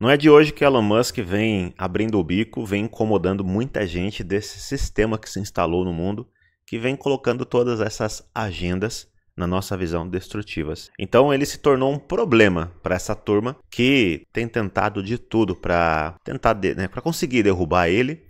Não é de hoje que Elon Musk vem abrindo o bico, vem incomodando muita gente desse sistema que se instalou no mundo, que vem colocando todas essas agendas, na nossa visão, destrutivas. Então ele se tornou um problema para essa turma que tem tentado de tudo para tentar, né, para conseguir derrubar ele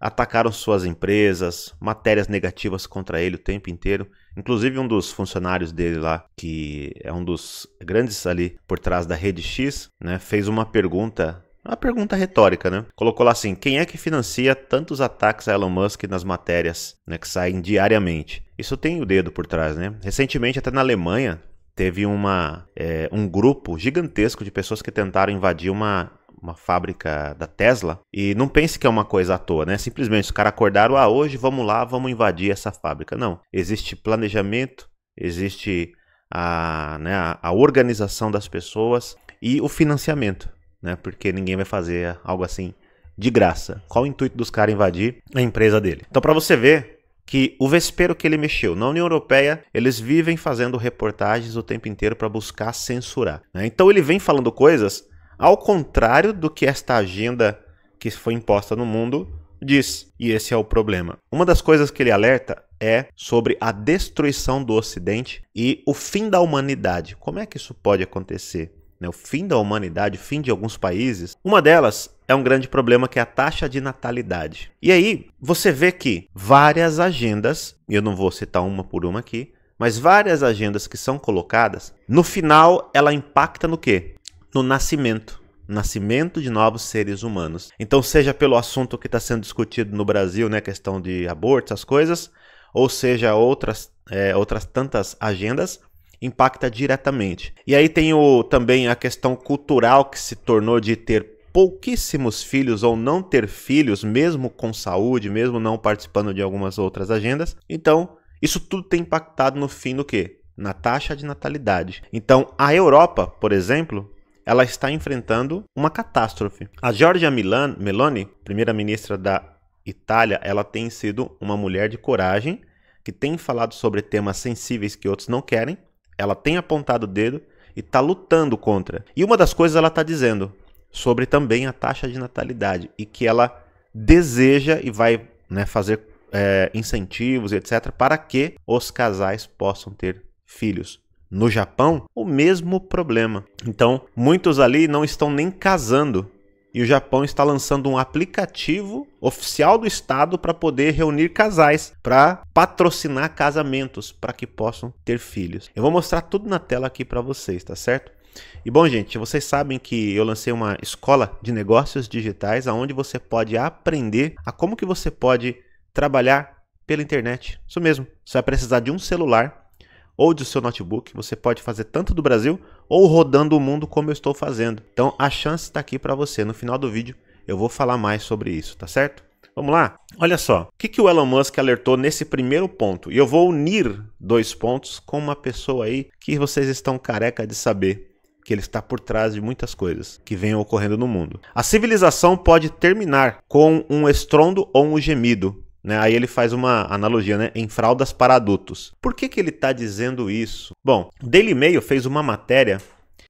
atacaram suas empresas, matérias negativas contra ele o tempo inteiro. Inclusive um dos funcionários dele lá, que é um dos grandes ali por trás da Rede X, né, fez uma pergunta uma pergunta retórica, né? Colocou lá assim: quem é que financia tantos ataques a Elon Musk nas matérias né, que saem diariamente? Isso tem o dedo por trás, né? Recentemente, até na Alemanha, teve uma, é, um grupo gigantesco de pessoas que tentaram invadir uma uma fábrica da Tesla. E não pense que é uma coisa à toa, né? Simplesmente os caras acordaram, ah, hoje vamos lá, vamos invadir essa fábrica. Não. Existe planejamento, existe a, né, a, organização das pessoas e o financiamento, né? Porque ninguém vai fazer algo assim de graça. Qual o intuito dos caras invadir a empresa dele? Então, para você ver que o vespeiro que ele mexeu na União Europeia, eles vivem fazendo reportagens o tempo inteiro para buscar censurar. Né? Então, ele vem falando coisas ao contrário do que esta agenda que foi imposta no mundo diz, e esse é o problema. Uma das coisas que ele alerta é sobre a destruição do Ocidente e o fim da humanidade. Como é que isso pode acontecer? Né? O fim da humanidade, o fim de alguns países. Uma delas é um grande problema que é a taxa de natalidade. E aí você vê que várias agendas, e eu não vou citar uma por uma aqui, mas várias agendas que são colocadas, no final ela impacta no quê? no nascimento nascimento de novos seres humanos. Então, seja pelo assunto que está sendo discutido no Brasil, né, questão de aborto, essas coisas, ou seja, outras, é, outras tantas agendas, impacta diretamente. E aí tem o, também a questão cultural que se tornou de ter pouquíssimos filhos ou não ter filhos, mesmo com saúde, mesmo não participando de algumas outras agendas. Então, isso tudo tem impactado no fim do quê? Na taxa de natalidade. Então, a Europa, por exemplo, ela está enfrentando uma catástrofe. A Giorgia Milan, Meloni, primeira-ministra da Itália, ela tem sido uma mulher de coragem, que tem falado sobre temas sensíveis que outros não querem, ela tem apontado o dedo e está lutando contra. E uma das coisas ela está dizendo sobre também a taxa de natalidade e que ela deseja e vai né, fazer é, incentivos, etc., para que os casais possam ter filhos no Japão, o mesmo problema. Então, muitos ali não estão nem casando. E o Japão está lançando um aplicativo oficial do Estado para poder reunir casais, para patrocinar casamentos, para que possam ter filhos. Eu vou mostrar tudo na tela aqui para vocês, tá certo? E bom, gente, vocês sabem que eu lancei uma escola de negócios digitais onde você pode aprender a como que você pode trabalhar pela internet. Isso mesmo. Você vai precisar de um celular ou do seu notebook. Você pode fazer tanto do Brasil ou rodando o mundo como eu estou fazendo. Então a chance está aqui para você. No final do vídeo eu vou falar mais sobre isso, tá certo? Vamos lá? Olha só, o que, que o Elon Musk alertou nesse primeiro ponto? E eu vou unir dois pontos com uma pessoa aí que vocês estão careca de saber que ele está por trás de muitas coisas que venham ocorrendo no mundo. A civilização pode terminar com um estrondo ou um gemido, né? Aí ele faz uma analogia, né? Em fraldas para adultos. Por que, que ele está dizendo isso? Bom, Daily Mail fez uma matéria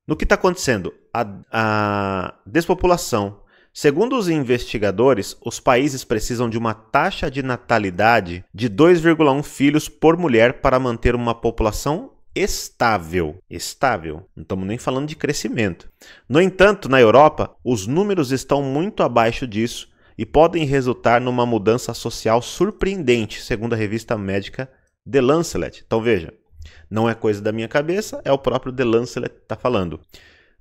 no que está acontecendo. A, a despopulação. Segundo os investigadores, os países precisam de uma taxa de natalidade de 2,1 filhos por mulher para manter uma população estável. Estável. Não estamos nem falando de crescimento. No entanto, na Europa, os números estão muito abaixo disso e podem resultar numa mudança social surpreendente, segundo a revista médica The Lancet. Então veja, não é coisa da minha cabeça, é o próprio The Lancet que está falando.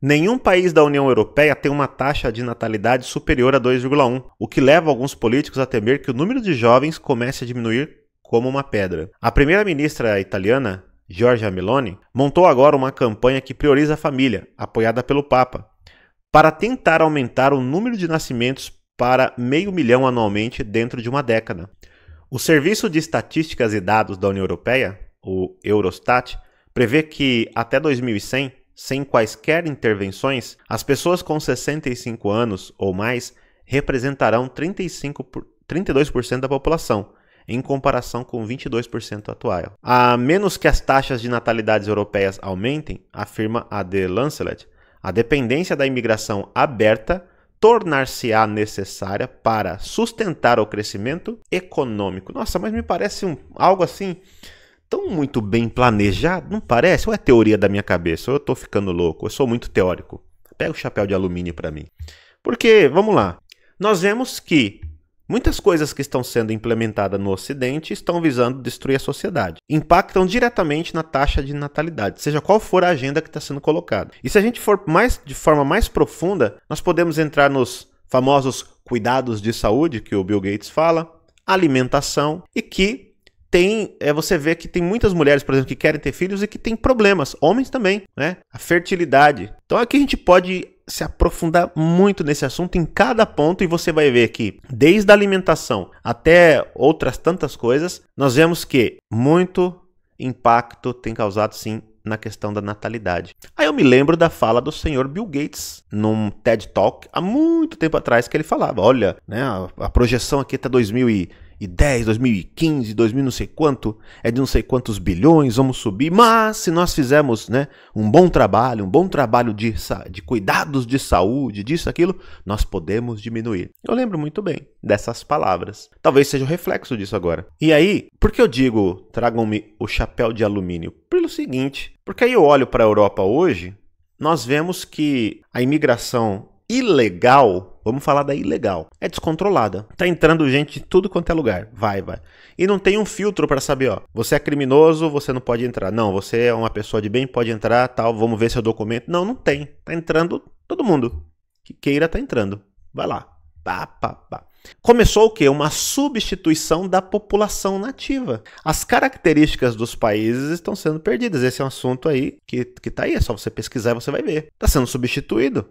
Nenhum país da União Europeia tem uma taxa de natalidade superior a 2,1, o que leva alguns políticos a temer que o número de jovens comece a diminuir como uma pedra. A primeira-ministra italiana, Giorgia Meloni, montou agora uma campanha que prioriza a família, apoiada pelo Papa, para tentar aumentar o número de nascimentos para meio milhão anualmente dentro de uma década. O Serviço de Estatísticas e Dados da União Europeia, o Eurostat, prevê que até 2100, sem quaisquer intervenções, as pessoas com 65 anos ou mais representarão 35 por, 32% da população, em comparação com 22% atual. A menos que as taxas de natalidades europeias aumentem, afirma a The Lancet, a dependência da imigração aberta tornar-se-á necessária para sustentar o crescimento econômico. Nossa, mas me parece um, algo assim tão muito bem planejado, não parece? Ou é teoria da minha cabeça? Ou eu estou ficando louco? Eu sou muito teórico. Pega o chapéu de alumínio para mim. Porque, vamos lá, nós vemos que Muitas coisas que estão sendo implementadas no Ocidente estão visando destruir a sociedade. Impactam diretamente na taxa de natalidade, seja qual for a agenda que está sendo colocada. E se a gente for mais de forma mais profunda, nós podemos entrar nos famosos cuidados de saúde que o Bill Gates fala, alimentação e que tem, é, você vê que tem muitas mulheres, por exemplo, que querem ter filhos e que tem problemas, homens também, né? A fertilidade. Então aqui a gente pode se aprofundar muito nesse assunto em cada ponto e você vai ver que desde a alimentação até outras tantas coisas, nós vemos que muito impacto tem causado sim na questão da natalidade. Aí eu me lembro da fala do senhor Bill Gates num TED Talk há muito tempo atrás que ele falava, olha, né, a, a projeção aqui até tá 2000 e 2010, 2015, 2000 não sei quanto, é de não sei quantos bilhões, vamos subir, mas se nós fizermos né, um bom trabalho, um bom trabalho de, de cuidados de saúde, disso, aquilo, nós podemos diminuir. Eu lembro muito bem dessas palavras. Talvez seja o reflexo disso agora. E aí, por que eu digo tragam-me o chapéu de alumínio? Pelo seguinte, porque aí eu olho para a Europa hoje, nós vemos que a imigração ilegal, vamos falar da ilegal, é descontrolada. Tá entrando gente de tudo quanto é lugar. Vai, vai. E não tem um filtro para saber, ó. Você é criminoso, você não pode entrar. Não, você é uma pessoa de bem, pode entrar, tal, vamos ver seu documento. Não, não tem. Tá entrando todo mundo. Que queira tá entrando. Vai lá. Pá, pá, pá. Começou o quê? Uma substituição da população nativa. As características dos países estão sendo perdidas. Esse é um assunto aí que, que tá aí, é só você pesquisar e você vai ver. Está sendo substituído.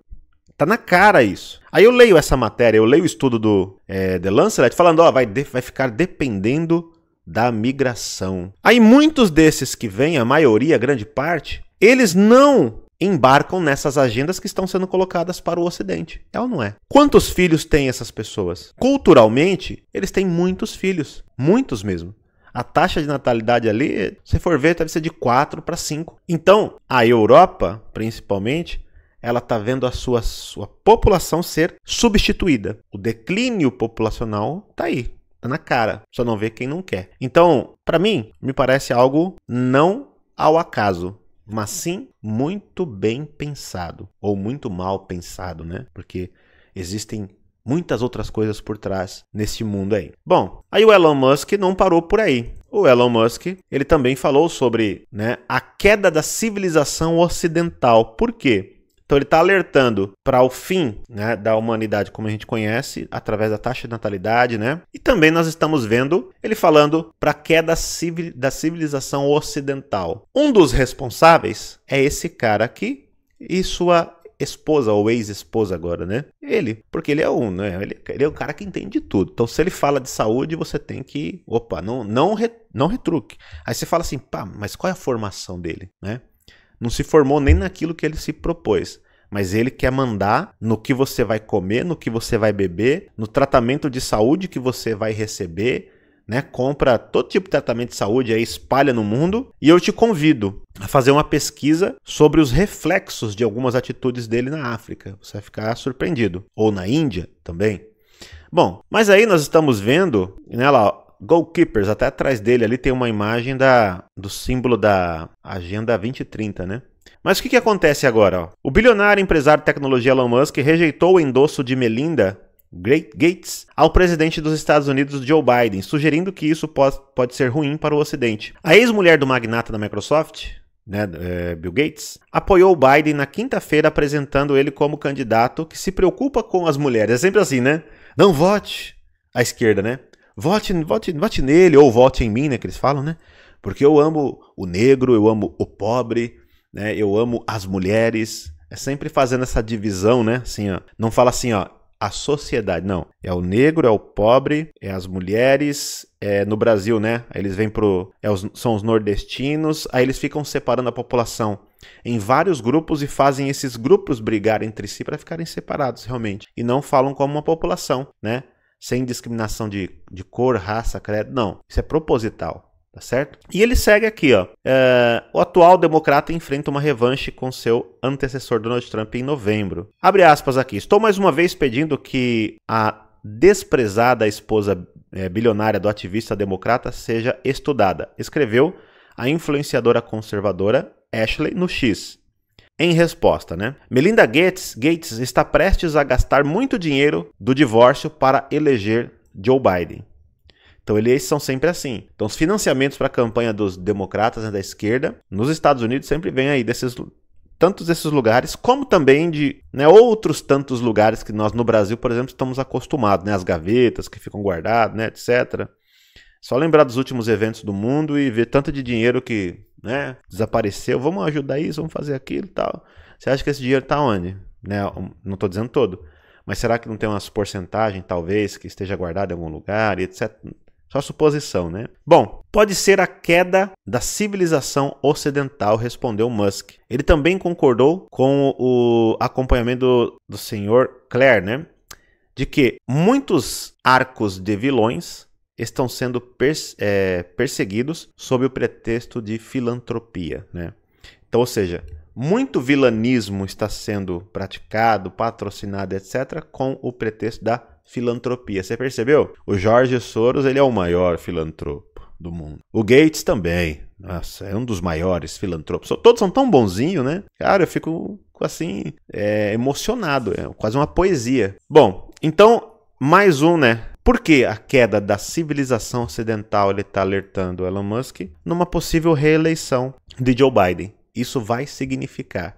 Tá na cara isso. Aí eu leio essa matéria, eu leio o estudo do é, The Lancet falando, ó, vai, de, vai ficar dependendo da migração. Aí muitos desses que vêm, a maioria, a grande parte, eles não embarcam nessas agendas que estão sendo colocadas para o Ocidente. É ou não é? Quantos filhos têm essas pessoas? Culturalmente, eles têm muitos filhos. Muitos mesmo. A taxa de natalidade ali, se for ver, deve ser de 4 para 5. Então, a Europa, principalmente, ela está vendo a sua, sua população ser substituída. O declínio populacional está aí, está na cara, só não vê quem não quer. Então, para mim, me parece algo não ao acaso, mas sim muito bem pensado ou muito mal pensado, né? Porque existem muitas outras coisas por trás nesse mundo aí. Bom, aí o Elon Musk não parou por aí. O Elon Musk, ele também falou sobre né, a queda da civilização ocidental. Por quê? Então ele está alertando para o fim né, da humanidade como a gente conhece, através da taxa de natalidade, né? E também nós estamos vendo ele falando para a queda civil, da civilização ocidental. Um dos responsáveis é esse cara aqui e sua esposa ou ex-esposa agora, né? Ele, porque ele é um, né? Ele, ele é o cara que entende de tudo. Então, se ele fala de saúde, você tem que, opa, não, não, re, não retruque. Aí você fala assim, pá, mas qual é a formação dele, né? Não se formou nem naquilo que ele se propôs mas ele quer mandar no que você vai comer, no que você vai beber, no tratamento de saúde que você vai receber, né? Compra todo tipo de tratamento de saúde aí, espalha no mundo. E eu te convido a fazer uma pesquisa sobre os reflexos de algumas atitudes dele na África. Você vai ficar surpreendido. Ou na Índia também. Bom, mas aí nós estamos vendo, né, lá, goalkeepers, até atrás dele ali tem uma imagem da, do símbolo da Agenda 2030, né? Mas o que, que acontece agora? Ó? O bilionário empresário de tecnologia Elon Musk rejeitou o endosso de Melinda Great Gates ao presidente dos Estados Unidos Joe Biden, sugerindo que isso pode, pode ser ruim para o Ocidente. A ex-mulher do magnata da Microsoft, né, é, Bill Gates, apoiou Biden na quinta-feira apresentando ele como candidato que se preocupa com as mulheres. É sempre assim, né? Não vote à esquerda, né? Vote, vote, vote nele ou vote em mim, né? Que eles falam, né? Porque eu amo o negro, eu amo o pobre, né? Eu amo as mulheres. É sempre fazendo essa divisão, né? Assim, ó. Não fala assim, ó, a sociedade, não. É o negro, é o pobre, é as mulheres, é no Brasil, né? Eles vêm pro. É os, são os nordestinos, aí eles ficam separando a população em vários grupos e fazem esses grupos brigar entre si para ficarem separados realmente. E não falam como uma população, né? Sem discriminação de, de cor, raça, credo. Não. Isso é proposital tá certo? E ele segue aqui, ó. É, o atual democrata enfrenta uma revanche com seu antecessor Donald Trump em novembro. Abre aspas aqui. Estou mais uma vez pedindo que a desprezada esposa é, bilionária do ativista democrata seja estudada, escreveu a influenciadora conservadora Ashley no X. Em resposta, né? Melinda Gates, Gates está prestes a gastar muito dinheiro do divórcio para eleger Joe Biden. Então eles são sempre assim. Então os financiamentos para a campanha dos democratas né, da esquerda nos Estados Unidos sempre vem aí desses tantos desses lugares, como também de né, outros tantos lugares que nós no Brasil, por exemplo, estamos acostumados, né, as gavetas que ficam guardadas, né, etc. Só lembrar dos últimos eventos do mundo e ver tanto de dinheiro que né, desapareceu. Vamos ajudar isso, vamos fazer aquilo e tal. Você acha que esse dinheiro está onde? Né, não estou dizendo todo. Mas será que não tem umas porcentagens, talvez, que esteja guardada em algum lugar e etc? Só suposição, né? Bom, pode ser a queda da civilização ocidental, respondeu Musk. Ele também concordou com o acompanhamento do, do senhor Clare, né? De que muitos arcos de vilões estão sendo perse é, perseguidos sob o pretexto de filantropia, né? Então, ou seja, muito vilanismo está sendo praticado, patrocinado, etc., com o pretexto da filantropia. Você percebeu? O Jorge Soros ele é o maior filantropo do mundo. O Gates também. Nossa, é um dos maiores filantropos. Todos são tão bonzinhos, né? Cara, eu fico assim, é, emocionado. É quase uma poesia. Bom, então, mais um, né? Por que a queda da civilização ocidental ele está alertando Elon Musk numa possível reeleição de Joe Biden? Isso vai significar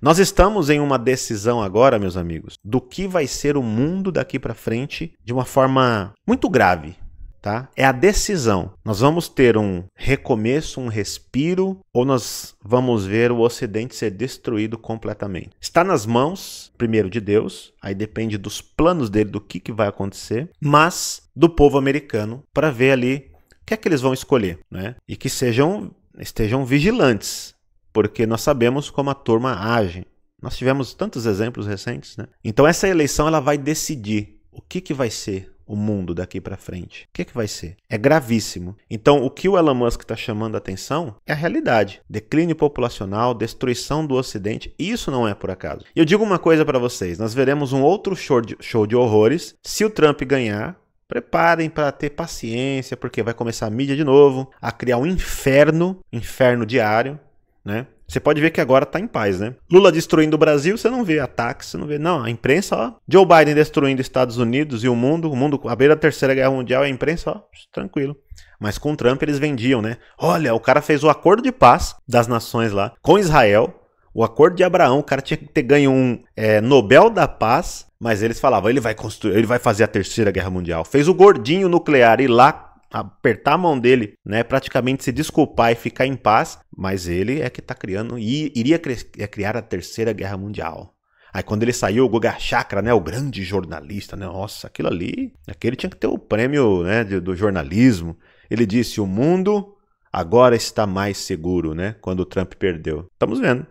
nós estamos em uma decisão agora, meus amigos, do que vai ser o mundo daqui para frente de uma forma muito grave, tá? É a decisão. Nós vamos ter um recomeço, um respiro, ou nós vamos ver o Ocidente ser destruído completamente. Está nas mãos, primeiro, de Deus, aí depende dos planos dele, do que, que vai acontecer, mas do povo americano, para ver ali o que é que eles vão escolher, né? E que sejam estejam vigilantes porque nós sabemos como a turma age. Nós tivemos tantos exemplos recentes, né? Então essa eleição ela vai decidir o que, que vai ser o mundo daqui para frente. O que, que vai ser? É gravíssimo. Então o que o Elon Musk está chamando a atenção é a realidade: declínio populacional, destruição do Ocidente. E isso não é por acaso. E eu digo uma coisa para vocês: nós veremos um outro show de, show de horrores se o Trump ganhar. Preparem para ter paciência, porque vai começar a mídia de novo, a criar um inferno, inferno diário, né? Você pode ver que agora está em paz, né? Lula destruindo o Brasil, você não vê ataques, você não vê. Não, a imprensa, ó. Joe Biden destruindo Estados Unidos e o mundo, o mundo à beira da Terceira Guerra Mundial, a imprensa, ó, tranquilo. Mas com Trump eles vendiam, né? Olha, o cara fez o acordo de paz das nações lá com Israel, o acordo de Abraão, o cara tinha que ter ganho um é, Nobel da Paz, mas eles falavam, ele vai construir, ele vai fazer a Terceira Guerra Mundial. Fez o gordinho nuclear e lá apertar a mão dele, né, praticamente se desculpar e ficar em paz, mas ele é que está criando e iria é, criar a Terceira Guerra Mundial. Aí quando ele saiu, o Guga Chakra, né, o grande jornalista, né, nossa, aquilo ali, aquele tinha que ter o prêmio, né, do jornalismo. Ele disse: "O mundo agora está mais seguro", né, quando o Trump perdeu. Estamos vendo.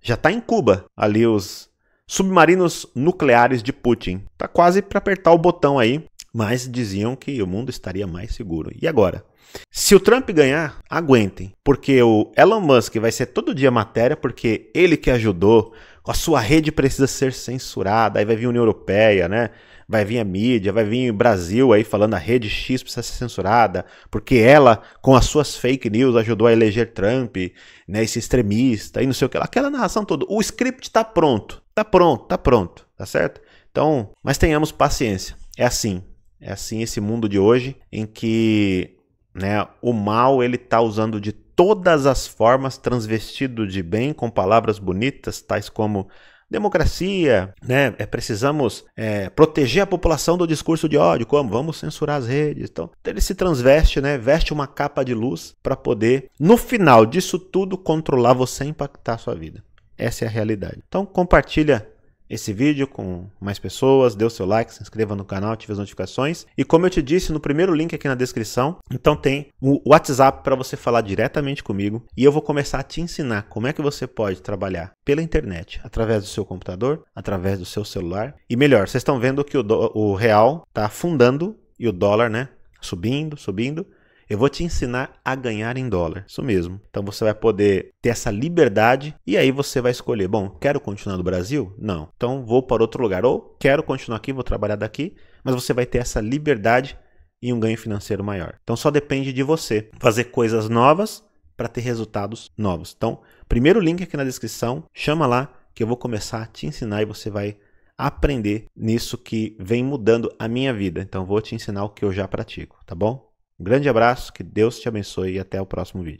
Já está em Cuba, ali os submarinos nucleares de Putin. Tá quase para apertar o botão aí mas diziam que o mundo estaria mais seguro. E agora? Se o Trump ganhar, aguentem, porque o Elon Musk vai ser todo dia matéria, porque ele que ajudou, a sua rede precisa ser censurada, aí vai vir a União Europeia, né? Vai vir a mídia, vai vir o Brasil aí falando a rede X precisa ser censurada, porque ela, com as suas fake news, ajudou a eleger Trump, né? Esse extremista e não sei o que lá. Aquela narração toda. O script tá pronto, tá pronto, tá pronto, tá certo? Então, mas tenhamos paciência. É assim, é assim esse mundo de hoje em que né, o mal ele está usando de todas as formas, transvestido de bem, com palavras bonitas, tais como democracia, né? É, precisamos é, proteger a população do discurso de ódio, como vamos censurar as redes. Então, então ele se transveste, né? Veste uma capa de luz para poder, no final disso tudo, controlar você e impactar a sua vida. Essa é a realidade. Então, compartilha esse vídeo com mais pessoas, dê o seu like, se inscreva no canal, ative as notificações. E como eu te disse no primeiro link aqui na descrição, então tem o WhatsApp para você falar diretamente comigo e eu vou começar a te ensinar como é que você pode trabalhar pela internet, através do seu computador, através do seu celular. E melhor, vocês estão vendo que o, do, o real está afundando e o dólar, né, subindo, subindo. Eu vou te ensinar a ganhar em dólar. Isso mesmo. Então você vai poder ter essa liberdade e aí você vai escolher: bom, quero continuar no Brasil? Não. Então vou para outro lugar. Ou quero continuar aqui, vou trabalhar daqui. Mas você vai ter essa liberdade e um ganho financeiro maior. Então só depende de você fazer coisas novas para ter resultados novos. Então, primeiro link aqui na descrição, chama lá que eu vou começar a te ensinar e você vai aprender nisso que vem mudando a minha vida. Então, vou te ensinar o que eu já pratico, tá bom? Um grande abraço, que Deus te abençoe e até o próximo vídeo.